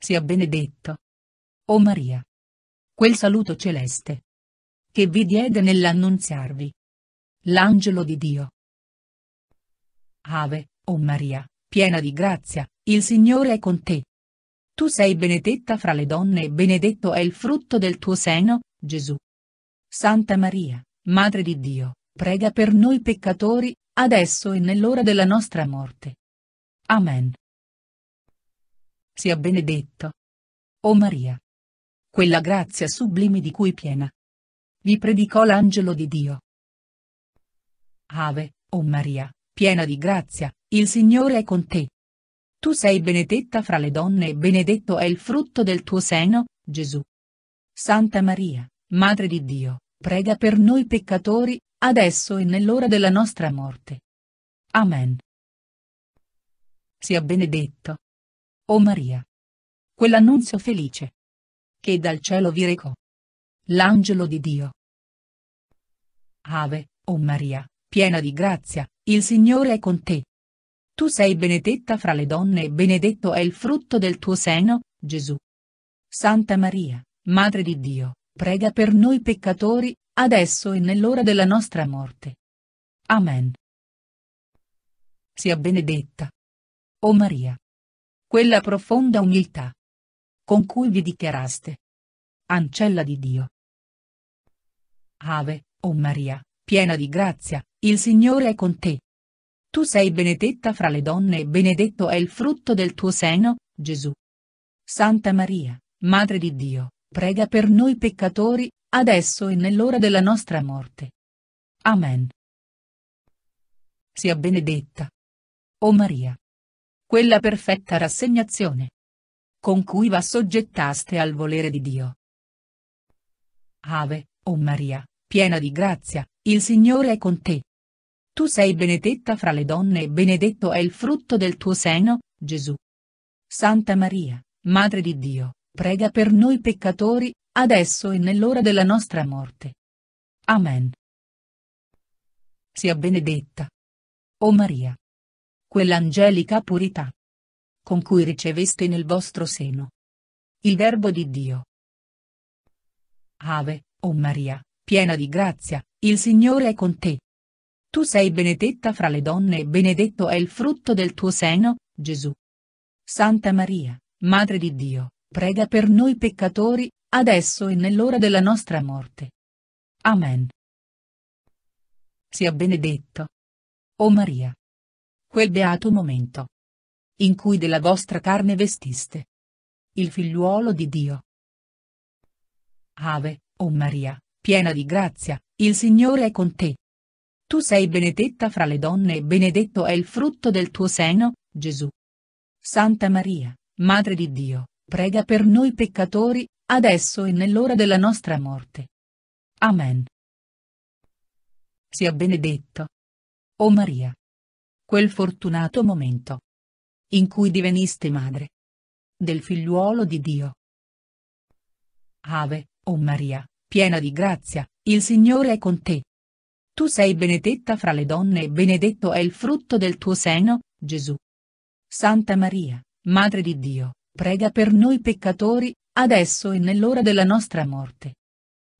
sia benedetto. O Maria! Quel saluto celeste che vi diede nell'annunziarvi. L'angelo di Dio. Ave, o Maria, piena di grazia, il Signore è con te. Tu sei benedetta fra le donne e benedetto è il frutto del tuo seno, Gesù. Santa Maria, Madre di Dio, prega per noi peccatori, adesso e nell'ora della nostra morte. Amen sia benedetto. O Maria! Quella grazia sublime di cui piena. Vi predicò l'angelo di Dio. Ave, o Maria, piena di grazia, il Signore è con te. Tu sei benedetta fra le donne e benedetto è il frutto del tuo seno, Gesù. Santa Maria, Madre di Dio, prega per noi peccatori, adesso e nell'ora della nostra morte. Amen. Sia benedetto, o oh Maria! Quell'annunzio felice. Che dal cielo vi recò. L'angelo di Dio. Ave, o oh Maria, piena di grazia, il Signore è con te. Tu sei benedetta fra le donne e benedetto è il frutto del tuo seno, Gesù. Santa Maria, Madre di Dio, prega per noi peccatori, adesso e nell'ora della nostra morte. Amen. Sia benedetta. O oh Maria, quella profonda umiltà con cui vi dichiaraste. Ancella di Dio. Ave, o oh Maria, piena di grazia, il Signore è con te. Tu sei benedetta fra le donne e benedetto è il frutto del tuo seno, Gesù. Santa Maria, Madre di Dio, prega per noi peccatori, adesso e nell'ora della nostra morte. Amen. Sia benedetta. O oh Maria, quella perfetta rassegnazione con cui va soggettaste al volere di Dio. Ave, o oh Maria, piena di grazia, il Signore è con te. Tu sei benedetta fra le donne e benedetto è il frutto del tuo seno, Gesù. Santa Maria, Madre di Dio, prega per noi peccatori, adesso e nell'ora della nostra morte. Amen. Sia benedetta. O oh Maria, quell'angelica purità con cui riceveste nel vostro seno il Verbo di Dio. Ave, o oh Maria, piena di grazia, il Signore è con te. Tu sei benedetta fra le donne e benedetto è il frutto del tuo seno, Gesù. Santa Maria, Madre di Dio, prega per noi peccatori, adesso e nell'ora della nostra morte. Amen. Sia benedetto. O oh Maria, quel beato momento in cui della vostra carne vestiste il figliuolo di Dio. Ave, o oh Maria, piena di grazia, il Signore è con te. Tu sei benedetta fra le donne e benedetto è il frutto del tuo seno, Gesù. Santa Maria, Madre di Dio, prega per noi peccatori, adesso e nell'ora della nostra morte. Amen. Sia benedetto. O oh Maria, quel fortunato momento in cui diveniste madre del figliuolo di Dio. Ave, o oh Maria, piena di grazia, il Signore è con te. Tu sei benedetta fra le donne e benedetto è il frutto del tuo seno, Gesù. Santa Maria, Madre di Dio, prega per noi peccatori, adesso e nell'ora della nostra morte.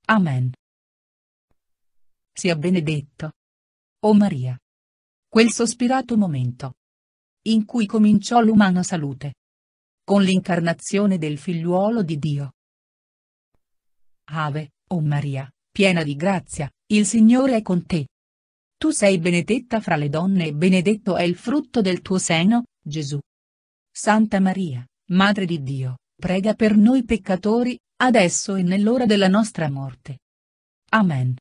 Amen. Sia benedetto. O oh Maria, Quel sospirato momento. In cui cominciò l'umana salute. Con l'incarnazione del figliuolo di Dio. Ave, o oh Maria, piena di grazia, il Signore è con te. Tu sei benedetta fra le donne e benedetto è il frutto del tuo seno, Gesù. Santa Maria, Madre di Dio, prega per noi peccatori, adesso e nell'ora della nostra morte. Amen.